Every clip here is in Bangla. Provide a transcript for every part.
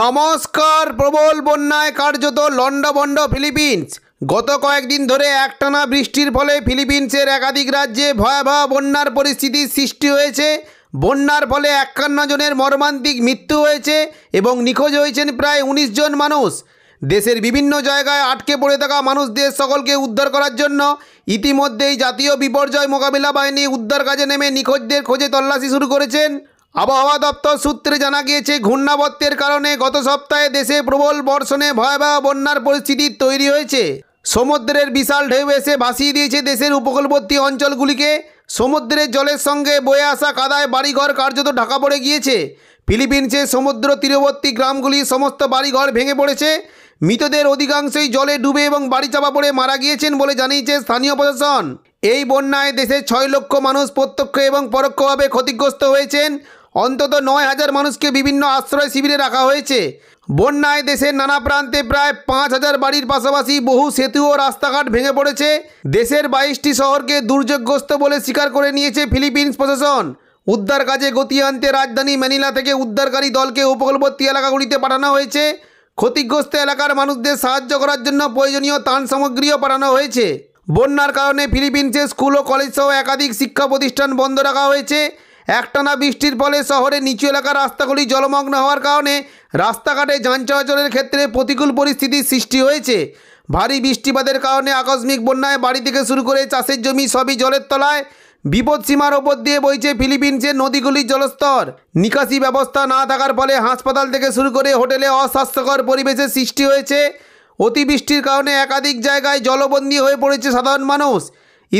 নমস্কার প্রবল বন্যায় কার্যত লণ্ডভণ্ড ফিলিপিন্স গত কয়েকদিন ধরে একটানা বৃষ্টির ফলে ফিলিপিন্সের একাধিক রাজ্যে ভয়াবহ বন্যার পরিস্থিতির সৃষ্টি হয়েছে বন্যার ফলে একান্ন জনের মর্মান্তিক মৃত্যু হয়েছে এবং নিখোঁজ হয়েছেন প্রায় ১৯ জন মানুষ দেশের বিভিন্ন জায়গায় আটকে পড়ে থাকা মানুষদের সকলকে উদ্ধার করার জন্য ইতিমধ্যেই জাতীয় বিপর্যয় মোকাবিলা বাহিনী উদ্ধার কাজে নেমে নিখোঁজদের খোঁজে তল্লাশি শুরু করেছেন আবহাওয়া দপ্তর সূত্রে জানা গিয়েছে ঘূর্ণাবর্তের কারণে গত সপ্তাহে দেশে প্রবল বর্ষণে ভয়াবহ বন্যার পরিস্থিতি তৈরি হয়েছে সমুদ্রের বিশাল ঢেউ এসে ভাসিয়ে দিয়েছে দেশের উপকূলবর্তী অঞ্চলগুলিকে সমুদ্রের জলের সঙ্গে বয়ে আসা কাদায় বাড়িঘর কার্যত ঢাকা পড়ে গিয়েছে ফিলিপিন্সে সমুদ্র তীরবর্তী গ্রামগুলি সমস্ত বাড়িঘর ভেঙে পড়েছে মৃতদের অধিকাংশই জলে ডুবে এবং বাড়ি চাপা পড়ে মারা গিয়েছেন বলে জানিয়েছে স্থানীয় প্রশাসন এই বন্যায় দেশের ছয় লক্ষ মানুষ প্রত্যক্ষ এবং পরোক্ষভাবে ক্ষতিগ্রস্ত হয়েছেন অন্তত নয় হাজার মানুষকে বিভিন্ন আশ্রয় শিবিরে রাখা হয়েছে বন্যায় দেশের নানা প্রান্তে প্রায় পাঁচ হাজার বাড়ির পাশাপাশি বহু সেতু ও রাস্তাঘাট ভেঙে পড়েছে দেশের বাইশটি শহরকে দুর্যোগগ্রস্ত বলে স্বীকার করে নিয়েছে ফিলিপিন্স প্রশাসন উদ্ধার কাজে গতি আনতে রাজধানী ম্যানিলা থেকে উদ্ধারকারী দলকে উপকূলবর্তী এলাকাগুলিতে পাঠানো হয়েছে ক্ষতিগ্রস্ত এলাকার মানুষদের সাহায্য করার জন্য প্রয়োজনীয় ত্রাণ সামগ্রীও পাঠানো হয়েছে বন্যার কারণে ফিলিপিন্সে স্কুল ও কলেজ সহ একাধিক শিক্ষা প্রতিষ্ঠান বন্ধ রাখা হয়েছে একটানা বৃষ্টির ফলে শহরের নিচু এলাকার রাস্তাগুলি জলমগ্ন হওয়ার কারণে রাস্তাঘাটে যান চলাচলের ক্ষেত্রে প্রতিকূল পরিস্থিতির সৃষ্টি হয়েছে ভারী বৃষ্টিপাতের কারণে আকস্মিক বন্যায় বাড়ি থেকে শুরু করে চাষের জমি সবই জলের তলায় বিপদসীমার ওপর দিয়ে বইছে ফিলিপিন্সের নদীগুলির জলস্তর নিকাশি ব্যবস্থা না থাকার ফলে হাসপাতাল থেকে শুরু করে হোটেলে অস্বাস্থ্যকর পরিবেশের সৃষ্টি হয়েছে অতিবৃষ্টির কারণে একাধিক জায়গায় জলবন্দী হয়ে পড়েছে সাধারণ মানুষ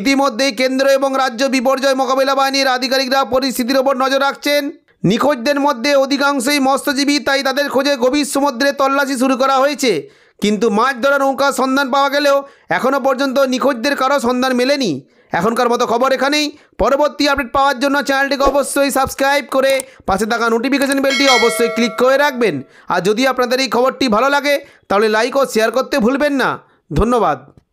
ইতিমধ্যেই কেন্দ্র এবং রাজ্য বিপর্যয় মোকাবিলা বাহিনীর আধিকারিকরা পরিস্থিতির ওপর নজর রাখছেন নিখোঁজদের মধ্যে অধিকাংশই মৎস্যজীবী তাই তাদের খোঁজে গভীর সমুদ্রে তল্লাশি শুরু করা হয়েছে কিন্তু মাছ ধরা নৌকার সন্ধান পাওয়া গেলেও এখনও পর্যন্ত নিখোঁজদের কারো সন্ধান মেলেনি এখনকার মতো খবর এখানেই পরবর্তী আপডেট পাওয়ার জন্য চ্যানেলটিকে অবশ্যই সাবস্ক্রাইব করে পাশে থাকা নোটিফিকেশন বেলটি অবশ্যই ক্লিক করে রাখবেন আর যদি আপনাদের এই খবরটি ভালো লাগে তাহলে লাইক ও শেয়ার করতে ভুলবেন না ধন্যবাদ